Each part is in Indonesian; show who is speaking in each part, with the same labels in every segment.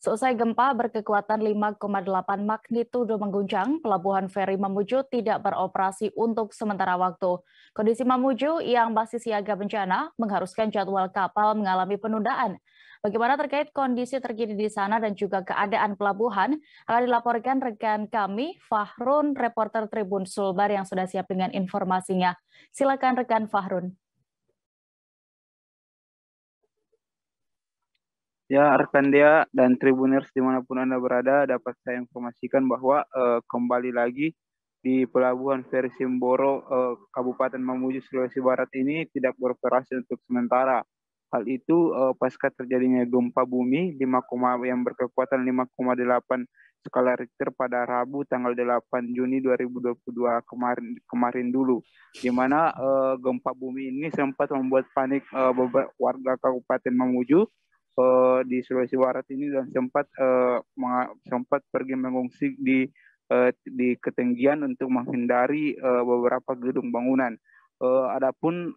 Speaker 1: Selesai gempa berkekuatan 5,8 magnitudo mengguncang, pelabuhan feri Mamuju tidak beroperasi untuk sementara waktu. Kondisi Mamuju yang basis siaga bencana mengharuskan jadwal kapal mengalami penundaan. Bagaimana terkait kondisi terkini di sana dan juga keadaan pelabuhan akan dilaporkan rekan kami Fahrun, reporter Tribun Sulbar yang sudah siap dengan informasinya. Silakan rekan Fahrun.
Speaker 2: Ya, rekan dia dan Tribuners dimanapun Anda berada, dapat saya informasikan bahwa uh, kembali lagi di Pelabuhan Ferry Simboro, uh, eh, Kabupaten Mamuju, Sulawesi Barat ini tidak beroperasi untuk sementara. Hal itu uh, pasca terjadinya gempa bumi 5, yang berkekuatan 5,8 skala Richter pada Rabu tanggal 8 Juni 2022 kemarin kemarin dulu, di mana uh, gempa bumi ini sempat membuat panik uh, warga Kabupaten Mamuju uh, di Sulawesi Barat ini dan sempat uh, sempat pergi mengungsi di uh, di ketinggian untuk menghindari uh, beberapa gedung bangunan. Uh, adapun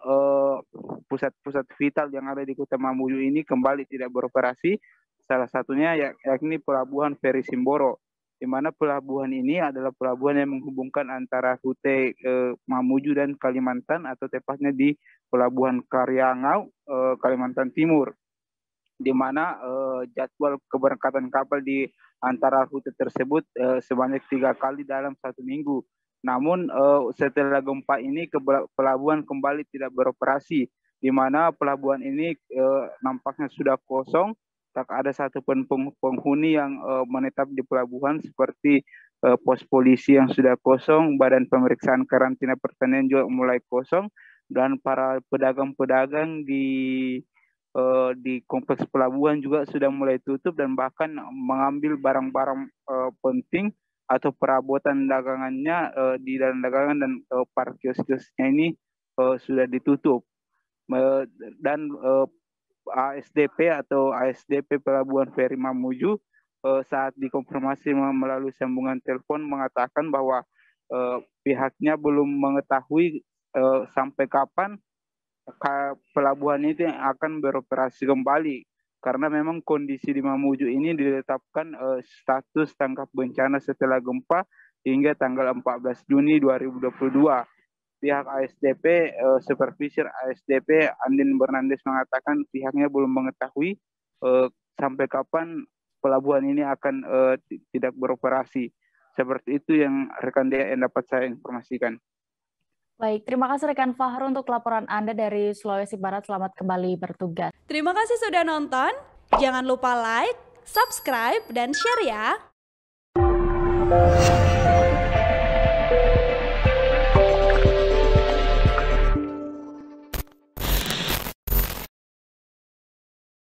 Speaker 2: pusat-pusat uh, vital yang ada di Kota Mamuju ini kembali tidak beroperasi. Salah satunya yak yakni pelabuhan Feri Simboro, di mana pelabuhan ini adalah pelabuhan yang menghubungkan antara Kute uh, Mamuju dan Kalimantan atau tepatnya di pelabuhan Karyangau, Kalimantan Timur di mana uh, jadwal keberangkatan kapal di antara rute tersebut uh, sebanyak tiga kali dalam satu minggu. Namun uh, setelah gempa ini pelabuhan kembali tidak beroperasi, di mana pelabuhan ini uh, nampaknya sudah kosong, tak ada satupun penghuni yang uh, menetap di pelabuhan seperti uh, pos polisi yang sudah kosong, badan pemeriksaan karantina pertanian juga mulai kosong, dan para pedagang-pedagang di uh, di kompleks pelabuhan juga sudah mulai tutup dan bahkan mengambil barang-barang uh, penting atau perabotan dagangannya uh, di dalam dagangan dan uh, parkir-kiosnya ini uh, sudah ditutup dan uh, ASDP atau ASDP Pelabuhan Ferry Mamuju uh, saat dikonfirmasi melalui sambungan telepon mengatakan bahwa uh, pihaknya belum mengetahui uh, sampai kapan pelabuhan itu yang akan beroperasi kembali karena memang kondisi di Mamuju ini ditetapkan uh, status tangkap bencana setelah gempa hingga tanggal 14 Juni 2022. Pihak ASDP, uh, eh, supervisor ASDP Andin Bernandes mengatakan pihaknya belum mengetahui uh, sampai kapan pelabuhan ini akan uh, tidak beroperasi. Seperti itu yang rekan dia yang dapat saya informasikan.
Speaker 1: Baik, terima kasih rekan Fahru untuk laporan Anda dari Sulawesi Barat. Selamat kembali bertugas. Terima kasih sudah nonton. Jangan lupa like, subscribe, dan share ya.